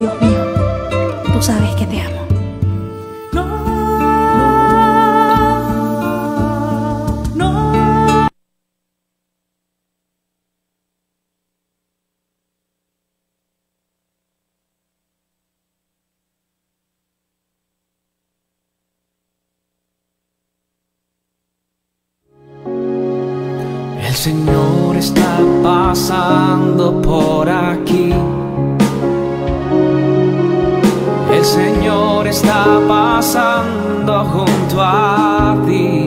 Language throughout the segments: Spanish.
Dios mío, tú sabes que te amo. No, El Señor está pasando por ahí. junto a ti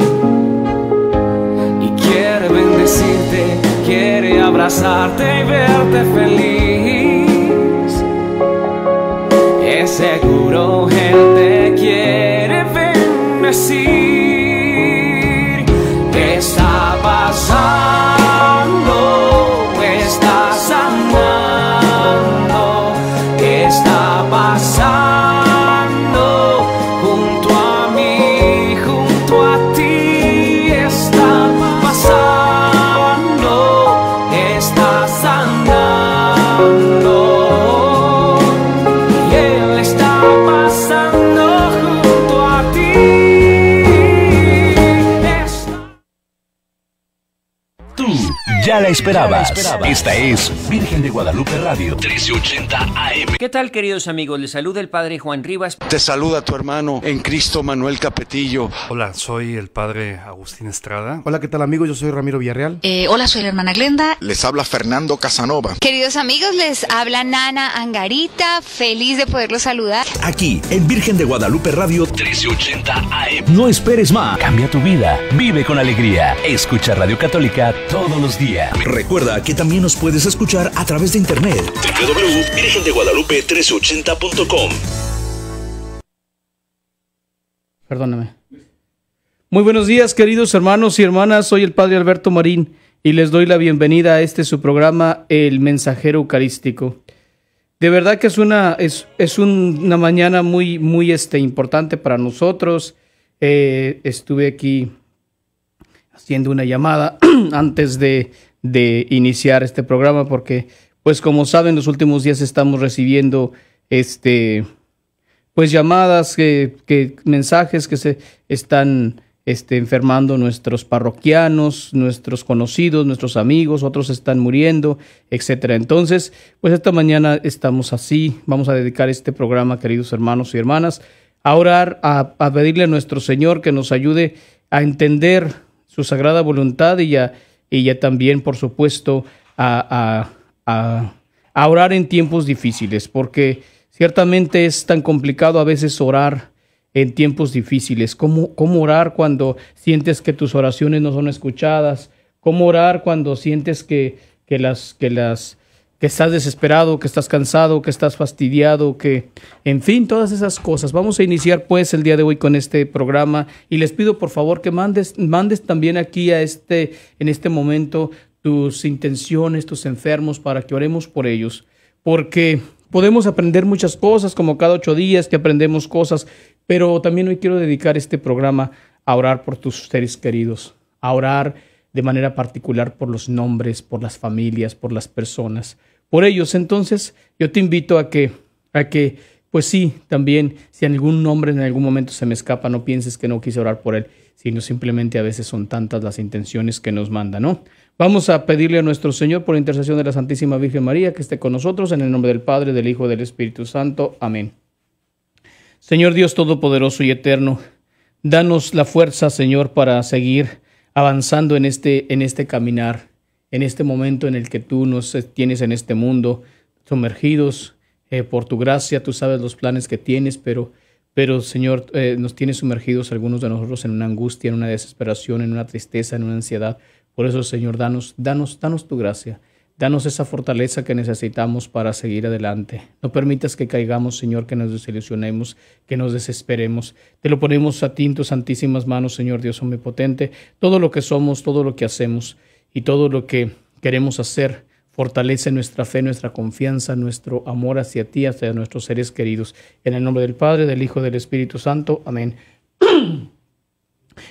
y quiere bendecirte, quiere abrazarte y verte feliz. Es seguro Él te quiere bendecir. la esperabas. Esta es Virgen de Guadalupe Radio 1380 AM. ¿Qué tal queridos amigos? Les saluda el Padre Juan Rivas. Te saluda tu hermano en Cristo Manuel Capetillo. Hola, soy el Padre Agustín Estrada. Hola, ¿qué tal amigo? Yo soy Ramiro Villarreal. Eh, hola, soy la hermana Glenda. Les habla Fernando Casanova. Queridos amigos, les habla Nana Angarita. Feliz de poderlos saludar. Aquí, en Virgen de Guadalupe Radio 1380 AM. No esperes más. Cambia tu vida. Vive con alegría. Escucha Radio Católica todos los días. Recuerda que también nos puedes escuchar a través de internet. guadalupe 380com Perdóname. Muy buenos días, queridos hermanos y hermanas. Soy el Padre Alberto Marín y les doy la bienvenida a este su programa, El Mensajero Eucarístico. De verdad que es una, es, una mañana muy, muy este, importante para nosotros. Eh, estuve aquí haciendo una llamada antes de de iniciar este programa porque, pues como saben, los últimos días estamos recibiendo este, pues llamadas, que, mensajes que se están este, enfermando nuestros parroquianos, nuestros conocidos, nuestros amigos, otros están muriendo, etcétera. Entonces, pues esta mañana estamos así, vamos a dedicar este programa, queridos hermanos y hermanas, a orar, a, a pedirle a nuestro Señor que nos ayude a entender su sagrada voluntad y a y ya también, por supuesto, a, a, orar en tiempos difíciles, porque ciertamente es tan complicado a veces orar en tiempos difíciles. ¿Cómo, ¿Cómo, orar cuando sientes que tus oraciones no son escuchadas? ¿Cómo orar cuando sientes que, que las, que las que estás desesperado, que estás cansado, que estás fastidiado, que, en fin, todas esas cosas. Vamos a iniciar pues el día de hoy con este programa y les pido por favor que mandes, mandes también aquí a este, en este momento tus intenciones, tus enfermos, para que oremos por ellos, porque podemos aprender muchas cosas, como cada ocho días que aprendemos cosas, pero también hoy quiero dedicar este programa a orar por tus seres queridos, a orar de manera particular por los nombres, por las familias, por las personas por ellos. Entonces, yo te invito a que, a que, pues sí, también, si algún nombre en algún momento se me escapa, no pienses que no quise orar por él, sino simplemente a veces son tantas las intenciones que nos manda, ¿no? Vamos a pedirle a nuestro Señor por intercesión de la Santísima Virgen María que esté con nosotros en el nombre del Padre, del Hijo y del Espíritu Santo. Amén. Señor Dios Todopoderoso y Eterno, danos la fuerza, Señor, para seguir avanzando en este, en este caminar en este momento en el que tú nos tienes en este mundo, sumergidos eh, por tu gracia, tú sabes los planes que tienes, pero, pero Señor, eh, nos tienes sumergidos algunos de nosotros en una angustia, en una desesperación, en una tristeza, en una ansiedad. Por eso, Señor, danos, danos, danos tu gracia. Danos esa fortaleza que necesitamos para seguir adelante. No permitas que caigamos, Señor, que nos desilusionemos, que nos desesperemos. Te lo ponemos a ti en tus santísimas manos, Señor Dios omnipotente, todo lo que somos, todo lo que hacemos y todo lo que queremos hacer fortalece nuestra fe, nuestra confianza, nuestro amor hacia ti, hacia nuestros seres queridos. En el nombre del Padre, del Hijo, del Espíritu Santo. Amén.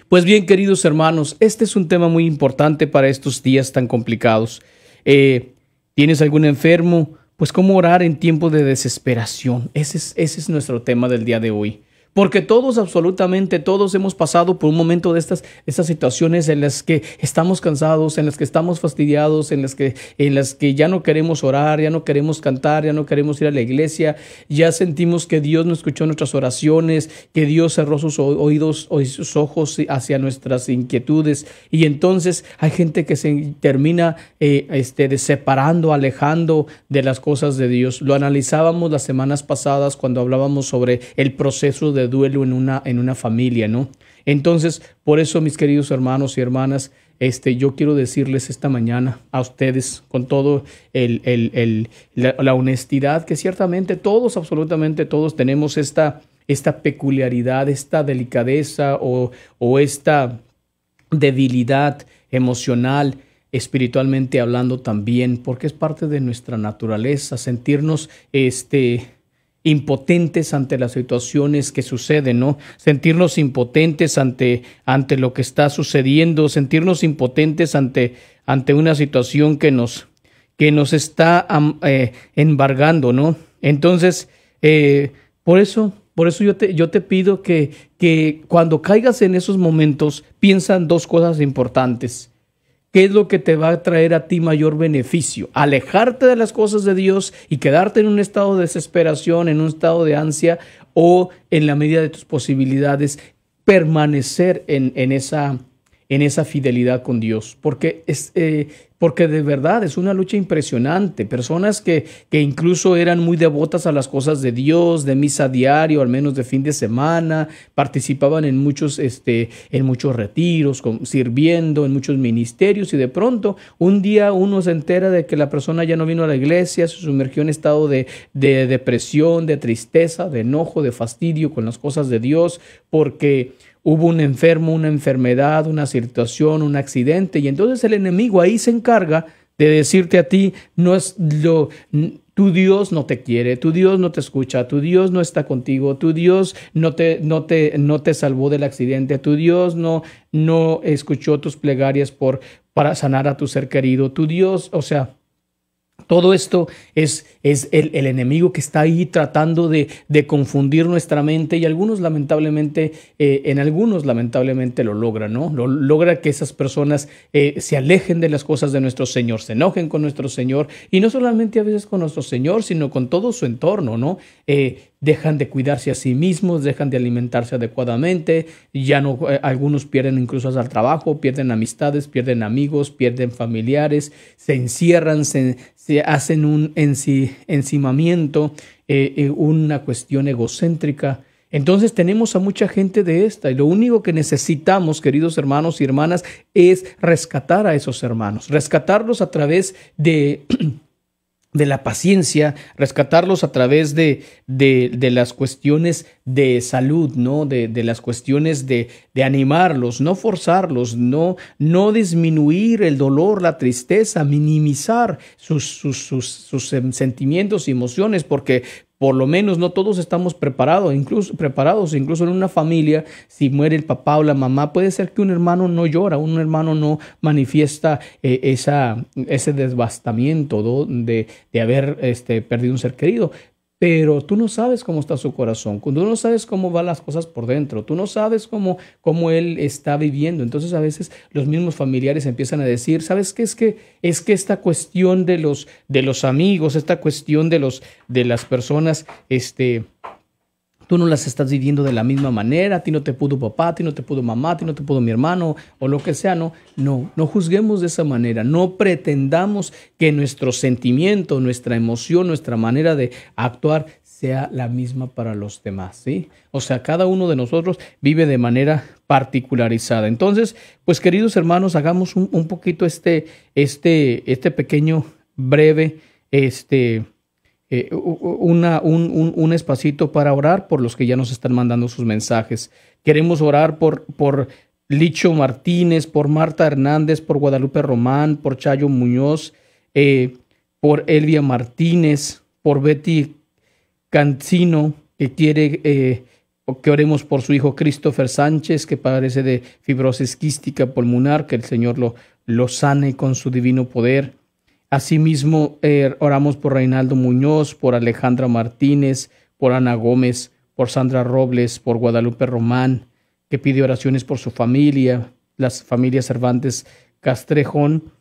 Pues bien, queridos hermanos, este es un tema muy importante para estos días tan complicados. Eh, ¿Tienes algún enfermo? Pues cómo orar en tiempo de desesperación. Ese es, ese es nuestro tema del día de hoy. Porque todos, absolutamente todos, hemos pasado por un momento de estas, estas situaciones en las que estamos cansados, en las que estamos fastidiados, en las que, en las que ya no queremos orar, ya no queremos cantar, ya no queremos ir a la iglesia, ya sentimos que Dios no escuchó nuestras oraciones, que Dios cerró sus oídos o sus ojos hacia nuestras inquietudes. Y entonces hay gente que se termina eh, este, separando, alejando de las cosas de Dios. Lo analizábamos las semanas pasadas cuando hablábamos sobre el proceso de duelo en una, en una familia, ¿no? Entonces, por eso, mis queridos hermanos y hermanas, este, yo quiero decirles esta mañana a ustedes con todo el, el, el, la, la, honestidad que ciertamente todos, absolutamente todos tenemos esta, esta peculiaridad, esta delicadeza o, o esta debilidad emocional, espiritualmente hablando también, porque es parte de nuestra naturaleza sentirnos este impotentes ante las situaciones que suceden, ¿no? Sentirnos impotentes ante, ante lo que está sucediendo, sentirnos impotentes ante, ante una situación que nos, que nos está eh, embargando, ¿no? Entonces, eh, por eso, por eso yo te, yo te pido que, que cuando caigas en esos momentos, piensa en dos cosas importantes. ¿Qué es lo que te va a traer a ti mayor beneficio? ¿Alejarte de las cosas de Dios y quedarte en un estado de desesperación, en un estado de ansia o en la medida de tus posibilidades permanecer en, en esa en esa fidelidad con Dios, porque, es, eh, porque de verdad es una lucha impresionante. Personas que, incluso eran muy devotas a las cosas de Dios, de misa diario, al menos de fin de semana, participaban en muchos, este, en muchos retiros, sirviendo en muchos ministerios y de pronto un día uno se entera de que la persona ya no vino a la iglesia, se sumergió en estado de depresión, de tristeza, de enojo, de fastidio con las cosas de Dios, porque hubo un enfermo, una enfermedad, una situación, un accidente, y entonces el enemigo ahí se encarga de decirte a ti, no es lo, tu Dios no te quiere, tu Dios no te escucha, tu Dios no está contigo, tu Dios no te, no te, no te salvó del accidente, tu Dios no, no escuchó tus plegarias por, para sanar a tu ser querido, tu Dios, o sea, todo esto es, es el, enemigo que está ahí tratando de, confundir nuestra mente y algunos lamentablemente, eh, en algunos lamentablemente lo logra, ¿no? Lo, logra que esas personas eh, se alejen de las cosas de nuestro Señor, se enojen con nuestro Señor y no solamente a veces con nuestro Señor, sino con todo su entorno, ¿no? Eh, dejan de cuidarse a sí mismos, dejan de alimentarse adecuadamente, ya no, eh, algunos pierden incluso hasta el trabajo, pierden amistades, pierden amigos, pierden familiares, se encierran, se, hacen un encimamiento, eh, eh, una cuestión egocéntrica. Entonces tenemos a mucha gente de esta y lo único que necesitamos, queridos hermanos y hermanas, es rescatar a esos hermanos, rescatarlos a través de de la paciencia, rescatarlos a través de, de, las cuestiones de salud, ¿no? De, las cuestiones de, animarlos, no forzarlos, no, no disminuir el dolor, la tristeza, minimizar sus, sus, sus em, sentimientos y emociones, porque por lo menos no todos estamos preparados, incluso preparados, incluso en una familia, si muere el papá o la mamá, puede ser que un hermano no llora, un hermano no manifiesta eh, ese devastamiento de, de, haber este, perdido un ser querido, pero tú no sabes cómo está su corazón, tú no sabes cómo van las cosas por dentro, tú no sabes cómo, él está viviendo. Entonces a veces los mismos familiares empiezan a decir, ¿sabes qué? Es que, es que esta cuestión de los, de los amigos, esta cuestión de, los, de las personas, este, tú no las estás viviendo de la misma manera, a ti no te pudo papá, a ti no te pudo mamá, a ti no te pudo mi hermano o lo que sea, no, no, no juzguemos de esa manera, no pretendamos que nuestro sentimiento, nuestra emoción, nuestra manera de actuar sea la misma para los demás, ¿sí? O sea, cada uno de nosotros vive de manera particularizada. Entonces, pues queridos hermanos, hagamos un, un poquito este, este, este pequeño, breve, este, eh, una, un, un, espacito para orar por los que ya nos están mandando sus mensajes. Queremos orar por, por Licho Martínez, por Marta Hernández, por Guadalupe Román, por Chayo Muñoz, eh, por Elvia Martínez, por Betty Cancino, que quiere eh, que oremos por su hijo Christopher Sánchez, que padece de fibrosis quística pulmonar, que el Señor lo, lo sane con su divino poder. Asimismo, eh, oramos por Reinaldo Muñoz, por Alejandra Martínez, por Ana Gómez, por Sandra Robles, por Guadalupe Román, que pide oraciones por su familia, las familias Cervantes Castrejón,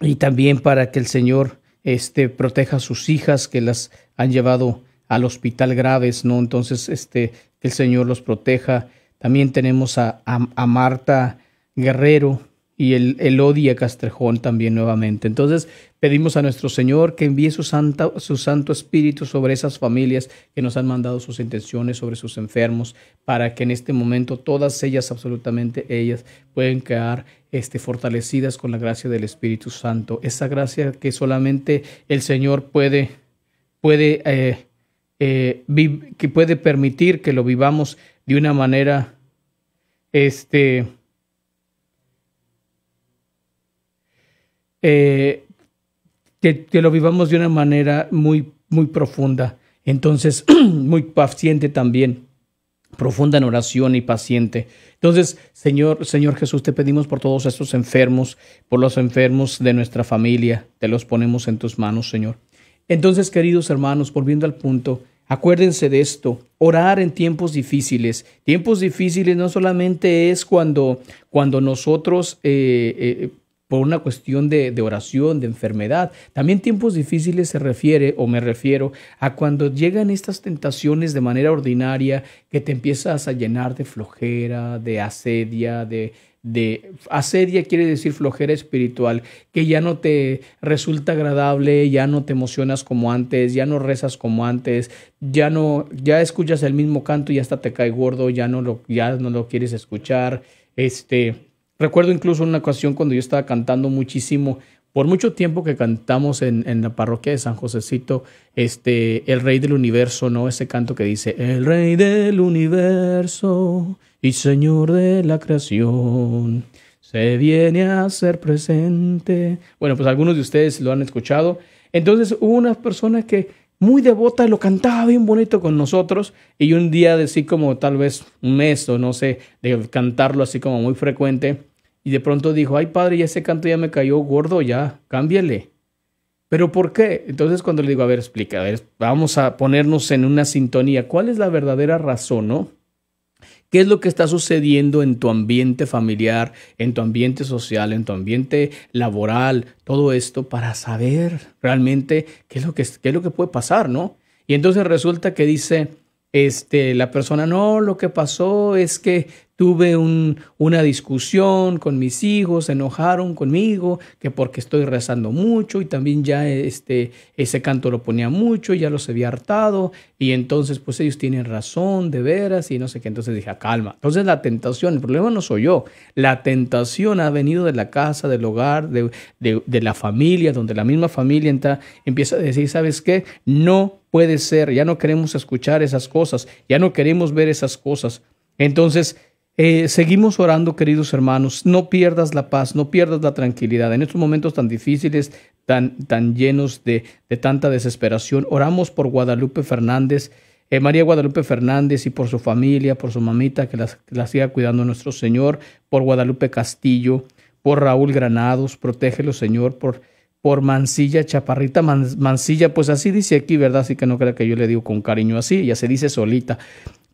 y también para que el Señor este, proteja a sus hijas que las han llevado al hospital graves, ¿no? Entonces, este, que el Señor los proteja. También tenemos a Marta Guerrero, y el odio a Castrejón también nuevamente. Entonces pedimos a nuestro Señor que envíe su, su Santo Espíritu sobre esas familias que nos han mandado sus intenciones, sobre sus enfermos, para que en este momento todas ellas, absolutamente ellas, pueden quedar este, fortalecidas con la gracia del Espíritu Santo. Esa gracia que solamente el Señor puede, puede, eh, eh, que puede permitir que lo vivamos de una manera este, Eh, que, lo vivamos de una manera muy, muy profunda. Entonces, muy paciente también, profunda en oración y paciente. Entonces, Señor, Señor Jesús, te pedimos por todos estos enfermos, por los enfermos de nuestra familia, te los ponemos en tus manos, Señor. Entonces, queridos hermanos, volviendo al punto, acuérdense de esto, orar en tiempos difíciles. Tiempos difíciles no solamente es cuando, cuando nosotros eh, eh, por una cuestión de, oración, de enfermedad. También tiempos difíciles se refiere o me refiero a cuando llegan estas tentaciones de manera ordinaria que te empiezas a llenar de flojera, de asedia, de, de asedia quiere decir flojera espiritual, que ya no te resulta agradable, ya no te emocionas como antes, ya no rezas como antes, ya no ya escuchas el mismo canto y hasta te cae gordo, ya no lo ya no lo quieres escuchar, este Recuerdo incluso una ocasión cuando yo estaba cantando muchísimo, por mucho tiempo que cantamos en, la parroquia de San Josecito, este, El Rey del Universo, ¿no? Ese canto que dice, El Rey del Universo y Señor de la Creación, se viene a ser presente. Bueno, pues algunos de ustedes lo han escuchado. Entonces hubo unas personas que muy devota lo cantaba bien bonito con nosotros y un día de así como tal vez un mes o no sé, de cantarlo así como muy frecuente y de pronto dijo, ay padre, ya ese canto ya me cayó gordo, ya, cámbiale. ¿Pero por qué? Entonces cuando le digo, a ver, explica, a ver, vamos a ponernos en una sintonía. ¿Cuál es la verdadera razón, no? ¿Qué es lo que está sucediendo en tu ambiente familiar, en tu ambiente social, en tu ambiente laboral? Todo esto para saber realmente qué es lo que, es lo que puede pasar, ¿no? Y entonces resulta que dice este, la persona, no, lo que pasó es que tuve una discusión con mis hijos, se enojaron conmigo, que porque estoy rezando mucho y también ya este, ese canto lo ponía mucho, ya los había hartado y entonces pues ellos tienen razón de veras y no sé qué, entonces dije, ah, calma. Entonces la tentación, el problema no soy yo, la tentación ha venido de la casa, del hogar, de, la familia, donde la misma familia empieza a decir, ¿sabes qué? No puede ser, ya no queremos escuchar esas cosas, ya no queremos ver esas cosas. Entonces, eh, seguimos orando, queridos hermanos. No pierdas la paz, no pierdas la tranquilidad. En estos momentos tan difíciles, tan, tan llenos de, de tanta desesperación, oramos por Guadalupe Fernández. Eh, María Guadalupe Fernández y por su familia, por su mamita, que la siga cuidando nuestro Señor, por Guadalupe Castillo, por Raúl Granados, protégelo Señor, por, por Mancilla Chaparrita, mansilla Mancilla, pues así dice aquí, ¿verdad? Así que no crea que yo le digo con cariño así, ya se dice solita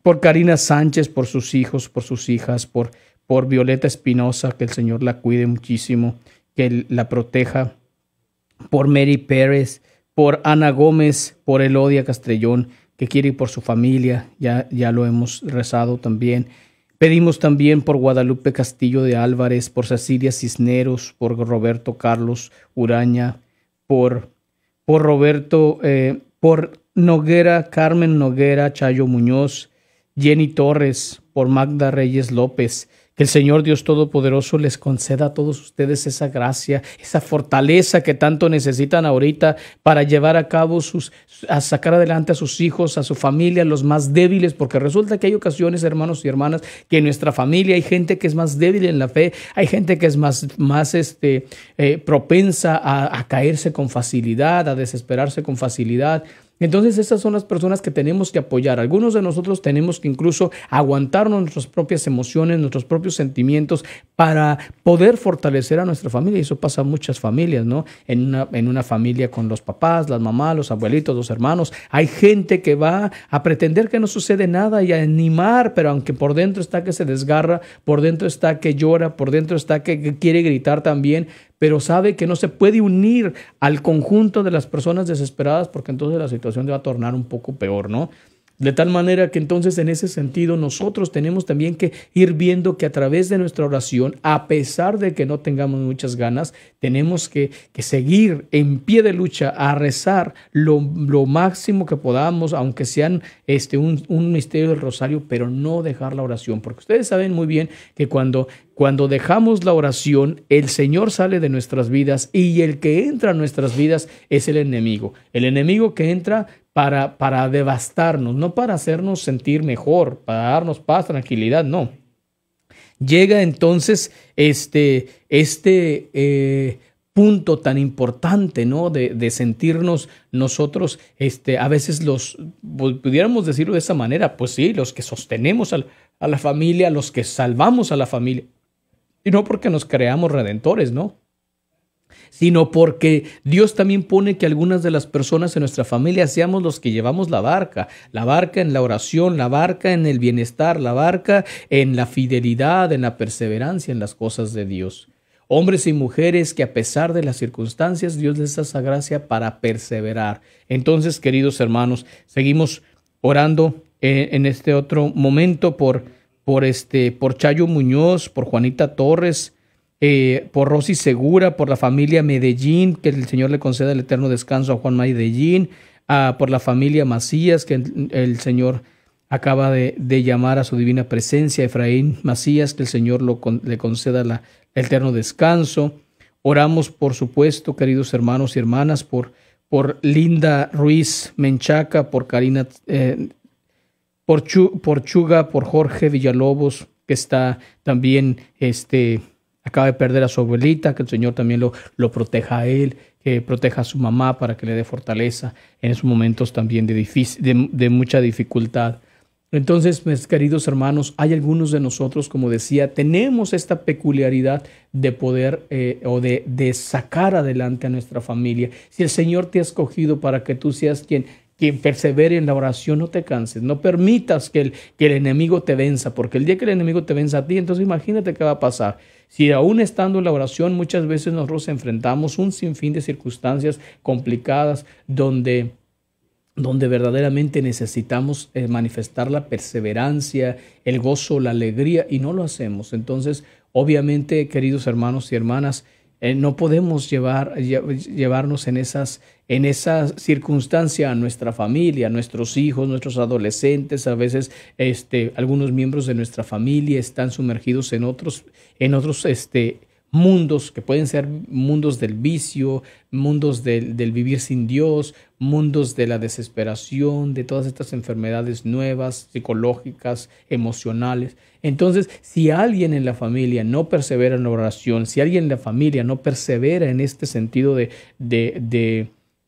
por Karina Sánchez, por sus hijos, por sus hijas, por, por Violeta Espinosa, que el Señor la cuide muchísimo, que la proteja, por Mary Pérez, por Ana Gómez, por Elodia Castrellón, que quiere ir por su familia, ya, ya lo hemos rezado también. Pedimos también por Guadalupe Castillo de Álvarez, por Cecilia Cisneros, por Roberto Carlos Uraña, por, por Roberto, eh, por Noguera, Carmen Noguera, Chayo Muñoz, Jenny Torres, por Magda Reyes López. Que el Señor Dios Todopoderoso les conceda a todos ustedes esa gracia, esa fortaleza que tanto necesitan ahorita para llevar a cabo sus, a sacar adelante a sus hijos, a su familia, los más débiles, porque resulta que hay ocasiones, hermanos y hermanas, que en nuestra familia hay gente que es más débil en la fe, hay gente que es más, más este, eh, propensa a caerse con facilidad, a desesperarse con facilidad. Entonces esas son las personas que tenemos que apoyar. Algunos de nosotros tenemos que incluso aguantarnos nuestras propias emociones, nuestros propios sentimientos para poder fortalecer a nuestra familia. Y eso pasa en muchas familias, ¿no? En una, en una familia con los papás, las mamás, los abuelitos, los hermanos. Hay gente que va a pretender que no sucede nada y a animar, pero aunque por dentro está que se desgarra, por dentro está que llora, por dentro está que quiere gritar también, pero sabe que no se puede unir al conjunto de las personas desesperadas porque entonces la situación le va a tornar un poco peor, ¿no? De tal manera que entonces en ese sentido nosotros tenemos también que ir viendo que a través de nuestra oración, a pesar de que no tengamos muchas ganas, tenemos que, seguir en pie de lucha a rezar lo, máximo que podamos, aunque sean este, un, un, misterio del rosario, pero no dejar la oración, porque ustedes saben muy bien que cuando cuando dejamos la oración, el Señor sale de nuestras vidas y el que entra a nuestras vidas es el enemigo. El enemigo que entra para, para devastarnos, no para hacernos sentir mejor, para darnos paz, tranquilidad, no. Llega entonces este, este eh, punto tan importante, ¿no? De, sentirnos nosotros, este, a veces los, pues, pudiéramos decirlo de esa manera, pues sí, los que sostenemos a la familia, los que salvamos a la familia, y no porque nos creamos redentores, ¿no? Sino porque Dios también pone que algunas de las personas en nuestra familia seamos los que llevamos la barca, la barca en la oración, la barca en el bienestar, la barca en la fidelidad, en la perseverancia, en las cosas de Dios. Hombres y mujeres que a pesar de las circunstancias Dios les da esa gracia para perseverar. Entonces, queridos hermanos, seguimos orando eh, en este otro momento por por, este, por Chayo Muñoz, por Juanita Torres, eh, por Rosy Segura, por la familia Medellín, que el Señor le conceda el eterno descanso a Juan Medellín, por la familia Macías, que el, Señor acaba de, llamar a su divina presencia, Efraín Macías, que el Señor le conceda el eterno descanso. Oramos, por supuesto, queridos hermanos y hermanas, por, por Linda Ruiz Menchaca, por Karina eh, por, por Chuga, por Jorge Villalobos, que está también, este, acaba de perder a su abuelita, que el Señor también lo, lo proteja a él, que proteja a su mamá para que le dé fortaleza en esos momentos también de, de, mucha dificultad. Entonces, mis queridos hermanos, hay algunos de nosotros, como decía, tenemos esta peculiaridad de poder eh, o de, de, sacar adelante a nuestra familia. Si el Señor te ha escogido para que tú seas quien que persevere en la oración, no te canses, no permitas que el, que el enemigo te venza, porque el día que el enemigo te venza a ti, entonces imagínate qué va a pasar. Si aún estando en la oración, muchas veces nosotros enfrentamos un sinfín de circunstancias complicadas donde donde verdaderamente necesitamos eh, manifestar la perseverancia, el gozo, la alegría, y no lo hacemos. Entonces, obviamente, queridos hermanos y hermanas, eh, no podemos llevar, llevarnos en esas en esa circunstancia a nuestra familia, nuestros hijos, nuestros adolescentes, a veces este, algunos miembros de nuestra familia están sumergidos en otros, en otros este, mundos que pueden ser mundos del vicio, mundos del, vivir sin Dios, mundos de la desesperación, de todas estas enfermedades nuevas, psicológicas, emocionales. Entonces, si alguien en la familia no persevera en la oración, si alguien en la familia no persevera en este sentido de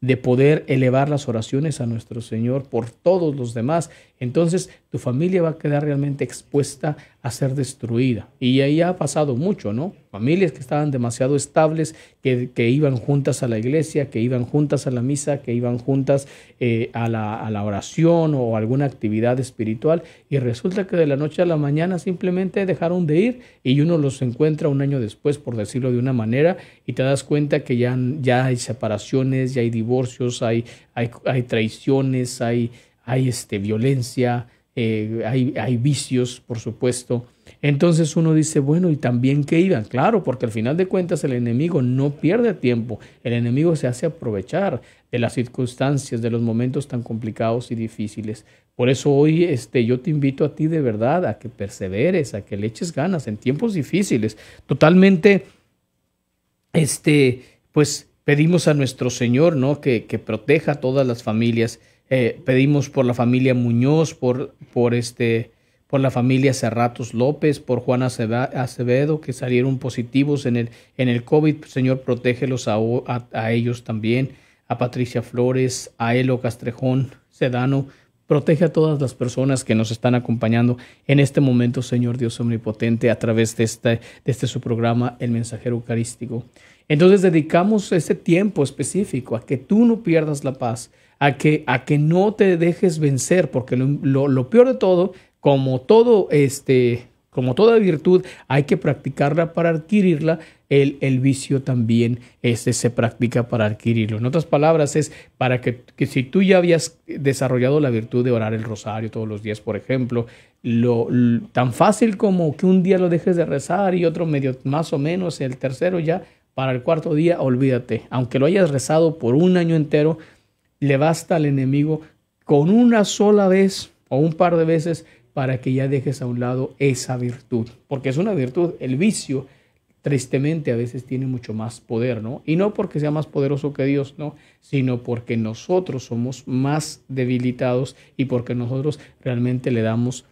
de poder elevar las oraciones a nuestro Señor por todos los demás, entonces tu familia va a quedar realmente expuesta a ser destruida. Y ahí ha pasado mucho, ¿no? familias que estaban demasiado estables, que, que, iban juntas a la iglesia, que iban juntas a la misa, que iban juntas eh, a, la, a, la, oración o alguna actividad espiritual, y resulta que de la noche a la mañana simplemente dejaron de ir y uno los encuentra un año después, por decirlo de una manera, y te das cuenta que ya, ya hay separaciones, ya hay divorcios, hay, hay, traiciones, hay, hay este, violencia, eh, hay, hay vicios, por supuesto. Entonces uno dice, bueno, ¿y también qué iban? Claro, porque al final de cuentas el enemigo no pierde tiempo, el enemigo se hace aprovechar de las circunstancias, de los momentos tan complicados y difíciles. Por eso hoy este, yo te invito a ti de verdad a que perseveres, a que le eches ganas en tiempos difíciles. Totalmente, este, pues pedimos a nuestro Señor ¿no? que, que proteja a todas las familias. Eh, pedimos por la familia Muñoz, por, por este por la familia Cerratos López, por Juan Acevedo, que salieron positivos en el, en el COVID. Señor, protégelos a, ellos también, a Patricia Flores, a Elo Castrejón, Sedano. Protege a todas las personas que nos están acompañando en este momento, Señor Dios Omnipotente, a través de este, de este su programa, El Mensajero Eucarístico. Entonces dedicamos ese tiempo específico a que tú no pierdas la paz, a que, a que no te dejes vencer, porque lo peor de todo como todo este, como toda virtud, hay que practicarla para adquirirla. El, vicio también se practica para adquirirlo. En otras palabras, es para que, si tú ya habías desarrollado la virtud de orar el rosario todos los días, por ejemplo, tan fácil como que un día lo dejes de rezar y otro medio más o menos, el tercero ya, para el cuarto día, olvídate. Aunque lo hayas rezado por un año entero, le basta al enemigo con una sola vez o un par de veces para que ya dejes a un lado esa virtud, porque es una virtud, el vicio tristemente a veces tiene mucho más poder, ¿no? Y no porque sea más poderoso que Dios, ¿no? Sino porque nosotros somos más debilitados y porque nosotros realmente le damos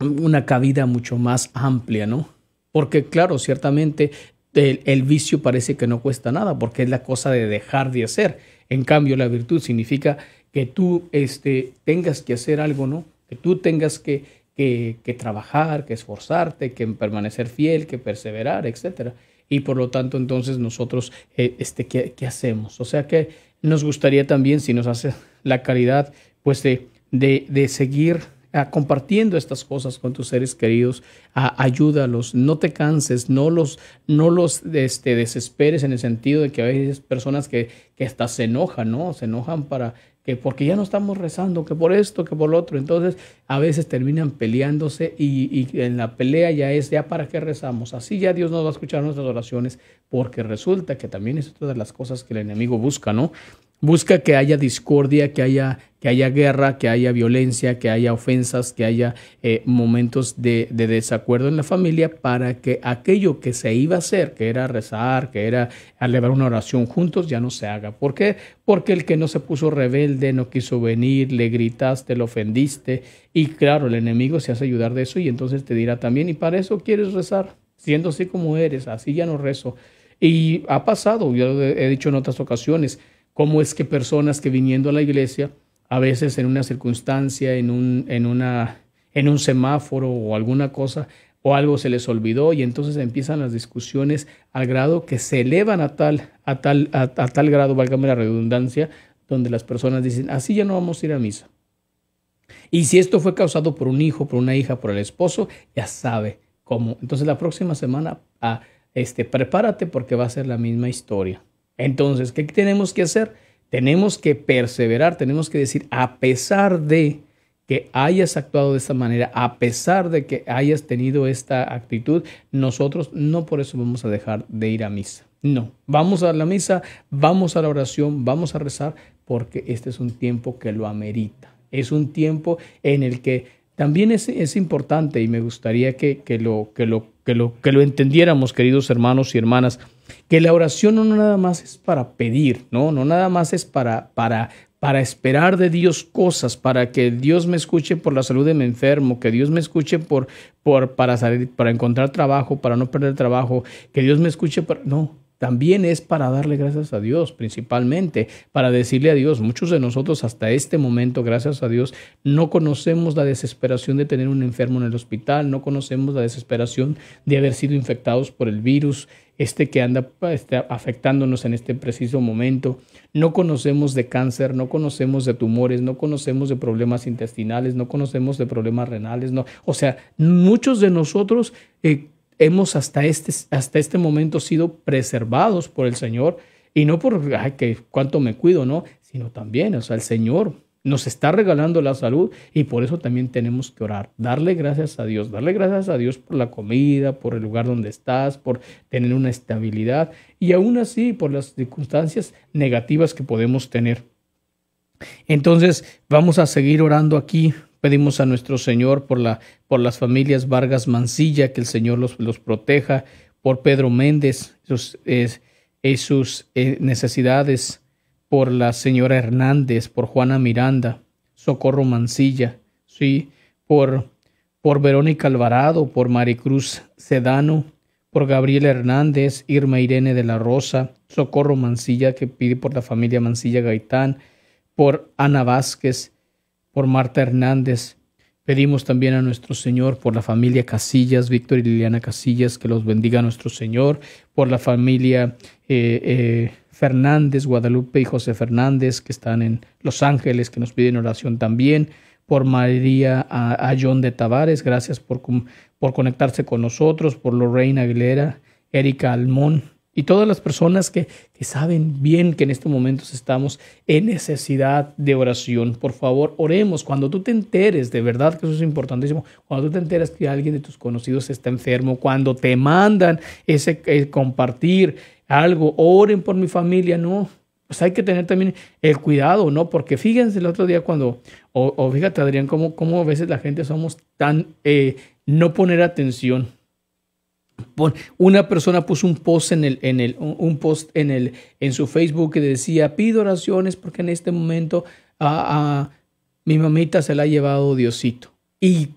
una cabida mucho más amplia, ¿no? Porque claro, ciertamente el, vicio parece que no cuesta nada, porque es la cosa de dejar de hacer. En cambio, la virtud significa que tú este, tengas que hacer algo, ¿no? que tú tengas que, que, trabajar, que esforzarte, que permanecer fiel, que perseverar, etcétera y por lo tanto entonces nosotros eh, este ¿qué, hacemos o sea que nos gustaría también si nos hace la caridad pues de, de, seguir ah, compartiendo estas cosas con tus seres queridos ah, ayúdalos no te canses no los no los este, desesperes en el sentido de que hay personas que, que hasta se enojan no se enojan para que porque ya no estamos rezando, que por esto, que por lo otro. Entonces, a veces terminan peleándose y, y, en la pelea ya es, ya para qué rezamos. Así ya Dios nos va a escuchar nuestras oraciones, porque resulta que también es otra de las cosas que el enemigo busca, ¿no? busca que haya discordia, que haya, que haya guerra, que haya violencia, que haya ofensas, que haya eh, momentos de, desacuerdo en la familia para que aquello que se iba a hacer, que era rezar, que era elevar una oración juntos, ya no se haga. ¿Por qué? Porque el que no se puso rebelde, no quiso venir, le gritaste, lo ofendiste y claro, el enemigo se hace ayudar de eso y entonces te dirá también, ¿y para eso quieres rezar? Siendo así como eres, así ya no rezo. Y ha pasado, yo he dicho en otras ocasiones, cómo es que personas que viniendo a la iglesia, a veces en una circunstancia, en un, en una, en un semáforo o alguna cosa, o algo se les olvidó y entonces empiezan las discusiones al grado que se elevan a tal, a tal, a, tal grado, válgame la redundancia, donde las personas dicen, así ya no vamos a ir a misa. Y si esto fue causado por un hijo, por una hija, por el esposo, ya sabe cómo. Entonces la próxima semana, ah, este, prepárate porque va a ser la misma historia. Entonces, ¿qué tenemos que hacer? Tenemos que perseverar, tenemos que decir, a pesar de que hayas actuado de esta manera, a pesar de que hayas tenido esta actitud, nosotros no por eso vamos a dejar de ir a misa. No, vamos a la misa, vamos a la oración, vamos a rezar, porque este es un tiempo que lo amerita. Es un tiempo en el que también es, importante y me gustaría que, que, lo, que lo que lo, que lo entendiéramos, queridos hermanos y hermanas, que la oración no nada más es para pedir, no, no nada más es para, para, para esperar de Dios cosas, para que Dios me escuche por la salud de mi enfermo, que Dios me escuche por, por, para, salir, para encontrar trabajo, para no perder trabajo, que Dios me escuche para... No, también es para darle gracias a Dios, principalmente para decirle a Dios, muchos de nosotros hasta este momento, gracias a Dios, no conocemos la desesperación de tener un enfermo en el hospital, no conocemos la desesperación de haber sido infectados por el virus, este que anda este, afectándonos en este preciso momento. No conocemos de cáncer, no conocemos de tumores, no conocemos de problemas intestinales, no conocemos de problemas renales, no. O sea, muchos de nosotros eh, hemos hasta este, hasta este momento sido preservados por el Señor y no por ay, que cuánto me cuido, no, sino también, o sea, el Señor nos está regalando la salud y por eso también tenemos que orar, darle gracias a Dios, darle gracias a Dios por la comida, por el lugar donde estás, por tener una estabilidad y aún así por las circunstancias negativas que podemos tener. Entonces, vamos a seguir orando aquí Pedimos a nuestro Señor por, la, por las familias Vargas Mancilla, que el Señor los, proteja, por Pedro Méndez sus, sus eh, necesidades, por la señora Hernández, por Juana Miranda, Socorro Mancilla, sí, por, por Verónica Alvarado, por Maricruz Sedano, por Gabriel Hernández, Irma Irene de la Rosa, Socorro Mancilla, que pide por la familia Mancilla Gaitán, por Ana Vázquez, por Marta Hernández. Pedimos también a nuestro Señor por la familia Casillas, Víctor y Liliana Casillas, que los bendiga nuestro Señor, por la familia eh, eh, Fernández, Guadalupe y José Fernández, que están en Los Ángeles, que nos piden oración también, por María John de Tavares, gracias por, por conectarse con nosotros, por Lorraine Aguilera, Erika Almón, y todas las personas que, saben bien que en estos momentos estamos en necesidad de oración, por favor, oremos. Cuando tú te enteres, de verdad que eso es importantísimo, cuando tú te enteras que alguien de tus conocidos está enfermo, cuando te mandan ese eh, compartir algo, oren por mi familia, no. Pues hay que tener también el cuidado, ¿no? Porque fíjense el otro día cuando, o, fíjate Adrián, cómo, cómo, a veces la gente somos tan, eh, no poner atención una persona puso un post en el, en el, un post en el, en su Facebook que decía pido oraciones porque en este momento a, mi mamita se la ha llevado Diosito. Y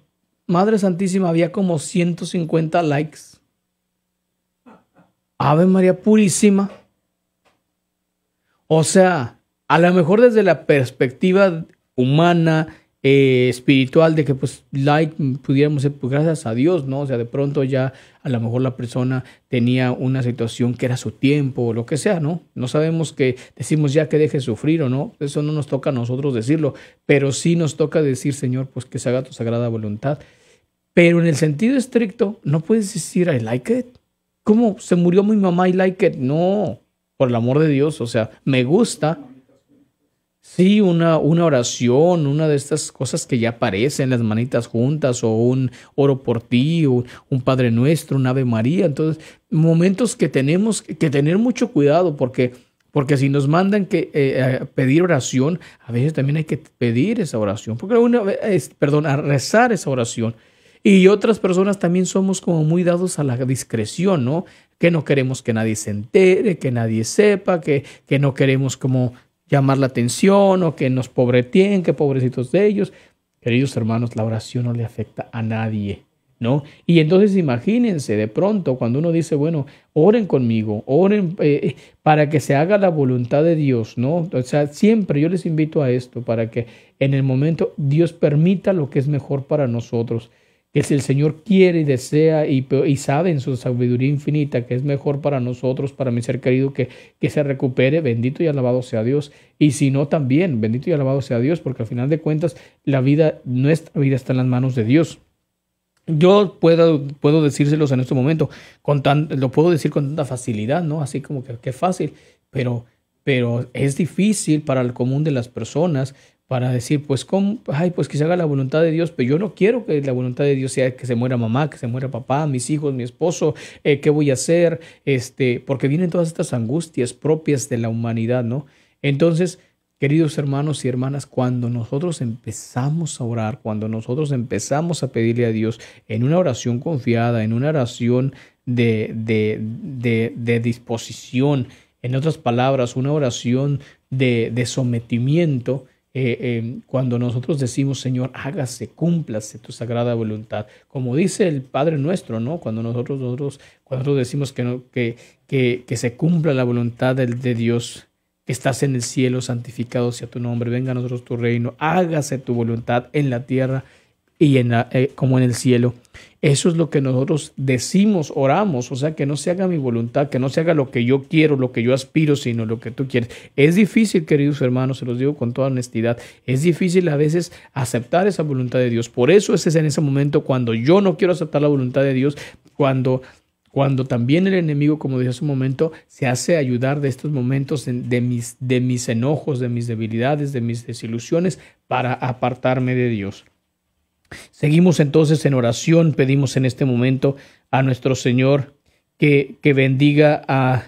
Madre Santísima había como 150 likes. Ave María Purísima. O sea, a lo mejor desde la perspectiva humana, eh, espiritual de que pues like pudiéramos ser pues, gracias a Dios, ¿no? O sea, de pronto ya a lo mejor la persona tenía una situación que era su tiempo o lo que sea, ¿no? No sabemos que decimos ya que deje sufrir o no, eso no nos toca a nosotros decirlo, pero sí nos toca decir, Señor, pues que se haga tu sagrada voluntad. Pero en el sentido estricto, no puedes decir I like it. ¿Cómo se murió mi mamá y like it? No, por el amor de Dios, o sea, me gusta, Sí, una, una oración, una de estas cosas que ya aparecen, las manitas juntas, o un oro por ti, un Padre Nuestro, un Ave María. Entonces, momentos que tenemos que tener mucho cuidado porque, porque si nos mandan que eh, eh, pedir oración, a veces también hay que pedir esa oración, porque una vez, perdón, a rezar esa oración. Y otras personas también somos como muy dados a la discreción, ¿no? Que no queremos que nadie se entere, que nadie sepa, que, que no queremos como llamar la atención o que nos pobretien, que pobrecitos de ellos. Queridos hermanos, la oración no le afecta a nadie. ¿No? Y entonces imagínense de pronto cuando uno dice, bueno, oren conmigo, oren eh, eh, para que se haga la voluntad de Dios, ¿no? O sea, siempre yo les invito a esto, para que en el momento Dios permita lo que es mejor para nosotros que si el Señor quiere y desea y, sabe en su sabiduría infinita que es mejor para nosotros, para mi ser querido, que, que se recupere, bendito y alabado sea Dios. Y si no, también, bendito y alabado sea Dios, porque al final de cuentas la vida, nuestra vida está en las manos de Dios. Yo puedo, puedo decírselos en este momento, con lo puedo decir con tanta facilidad, ¿no? Así como que, qué fácil, pero, pero es difícil para el común de las personas para decir, pues, ¿cómo? Ay, pues que se haga la voluntad de Dios, pero yo no quiero que la voluntad de Dios sea que se muera mamá, que se muera papá, mis hijos, mi esposo, eh, ¿qué voy a hacer? Este, porque vienen todas estas angustias propias de la humanidad, ¿no? Entonces, queridos hermanos y hermanas, cuando nosotros empezamos a orar, cuando nosotros empezamos a pedirle a Dios en una oración confiada, en una oración de, de, de, de disposición, en otras palabras, una oración de sometimiento, eh, eh, cuando nosotros decimos, Señor, hágase, cúmplase tu sagrada voluntad. Como dice el Padre nuestro, ¿no? Cuando nosotros, nosotros cuando decimos que, no, que, que, se cumpla la voluntad de, de Dios que estás en el cielo, santificado sea tu nombre, venga a nosotros tu reino, hágase tu voluntad en la tierra y en la, eh, como en el cielo. Eso es lo que nosotros decimos, oramos, o sea, que no se haga mi voluntad, que no se haga lo que yo quiero, lo que yo aspiro, sino lo que tú quieres. Es difícil, queridos hermanos, se los digo con toda honestidad, es difícil a veces aceptar esa voluntad de Dios. Por eso es en ese momento cuando yo no quiero aceptar la voluntad de Dios, cuando cuando también el enemigo, como dije hace un momento, se hace ayudar de estos momentos de mis, de mis enojos, de mis debilidades, de mis desilusiones, para apartarme de Dios. Seguimos entonces en oración, pedimos en este momento a nuestro Señor que, que bendiga a,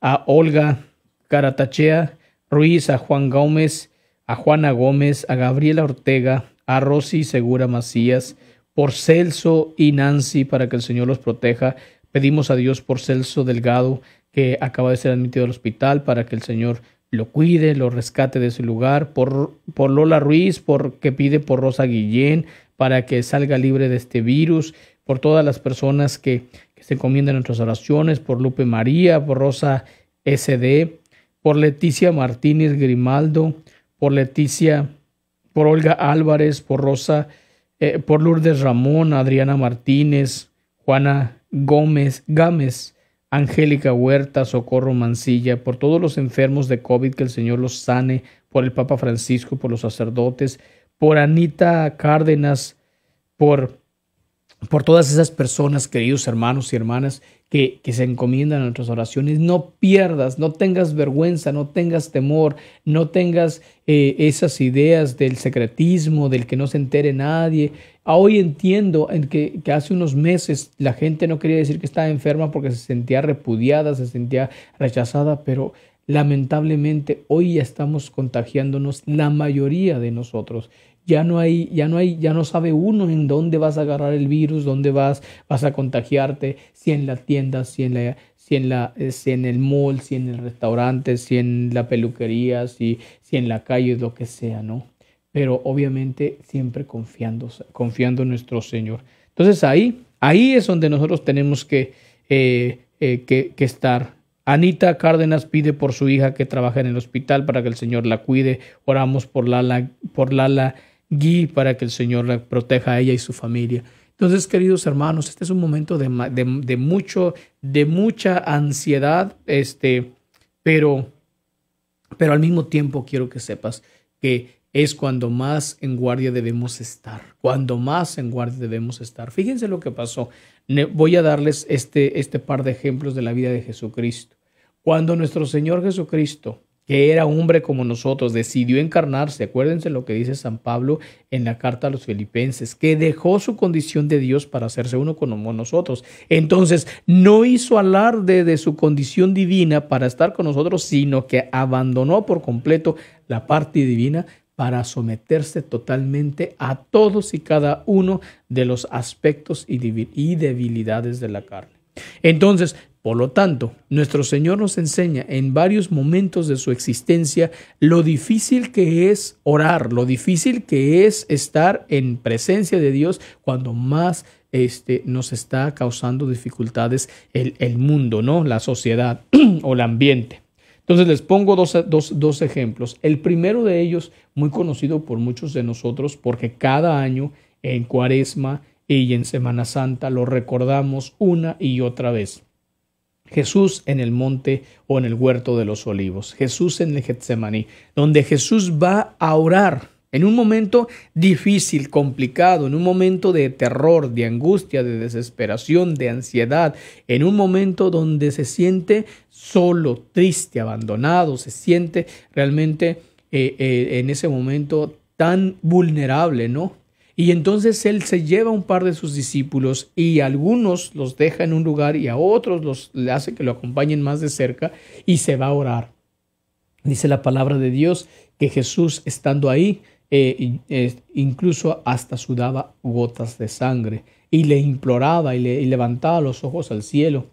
a Olga Caratachea Ruiz, a Juan Gómez, a Juana Gómez, a Gabriela Ortega, a Rosy Segura Macías, por Celso y Nancy, para que el Señor los proteja. Pedimos a Dios por Celso Delgado, que acaba de ser admitido al hospital, para que el Señor lo cuide, lo rescate de su lugar, por, por Lola Ruiz, por, que pide por Rosa Guillén, para que salga libre de este virus, por todas las personas que, que se encomiendan nuestras oraciones, por Lupe María, por Rosa SD, por Leticia Martínez Grimaldo, por Leticia, por Olga Álvarez, por Rosa, eh, por Lourdes Ramón, Adriana Martínez, Juana Gómez, Gámez, Angélica Huerta, Socorro Mancilla, por todos los enfermos de COVID que el Señor los sane, por el Papa Francisco, por los sacerdotes, por Anita Cárdenas, por, por todas esas personas, queridos hermanos y hermanas, que, que, se encomiendan a nuestras oraciones. No pierdas, no tengas vergüenza, no tengas temor, no tengas eh, esas ideas del secretismo, del que no se entere nadie. Ah, hoy entiendo que, que, hace unos meses la gente no quería decir que estaba enferma porque se sentía repudiada, se sentía rechazada, pero Lamentablemente hoy ya estamos contagiándonos la mayoría de nosotros. Ya no hay, ya no hay, ya no sabe uno en dónde vas a agarrar el virus, dónde vas, vas a contagiarte, si en la tienda, si en la, si en, la, eh, si en el mall, si en el restaurante, si en la peluquería, si, si en la calle, lo que sea, ¿no? Pero obviamente siempre confiando, confiando en nuestro Señor. Entonces ahí, ahí es donde nosotros tenemos que, eh, eh, que, que estar Anita Cárdenas pide por su hija que trabaja en el hospital para que el Señor la cuide. Oramos por Lala, por Lala Gui para que el Señor la proteja a ella y su familia. Entonces, queridos hermanos, este es un momento de, mucho, de mucha ansiedad, este, pero, pero al mismo tiempo quiero que sepas que es cuando más en guardia debemos estar, cuando más en guardia debemos estar. Fíjense lo que pasó. Voy a darles este, este par de ejemplos de la vida de Jesucristo. Cuando nuestro Señor Jesucristo, que era hombre como nosotros, decidió encarnarse, acuérdense lo que dice San Pablo en la carta a los filipenses, que dejó su condición de Dios para hacerse uno como nosotros. Entonces, no hizo alarde de su condición divina para estar con nosotros, sino que abandonó por completo la parte divina para someterse totalmente a todos y cada uno de los aspectos y debilidades de la carne. Entonces, por lo tanto, nuestro Señor nos enseña en varios momentos de su existencia lo difícil que es orar, lo difícil que es estar en presencia de Dios cuando más este, nos está causando dificultades el, mundo, ¿no? La sociedad o el ambiente. Entonces les pongo dos, ejemplos. El primero de ellos, muy conocido por muchos de nosotros, porque cada año en cuaresma y en Semana Santa lo recordamos una y otra vez. Jesús en el monte o en el huerto de los olivos, Jesús en el Getsemaní, donde Jesús va a orar en un momento difícil, complicado, en un momento de terror, de angustia, de desesperación, de ansiedad, en un momento donde se siente solo, triste, abandonado, se siente realmente eh, eh, en ese momento tan vulnerable, ¿no? Y entonces él se lleva a un par de sus discípulos y algunos los deja en un lugar y a otros los le hace que lo acompañen más de cerca y se va a orar. Dice la palabra de Dios que Jesús estando ahí eh, eh, incluso hasta sudaba gotas de sangre y le imploraba y, le, levantaba los ojos al cielo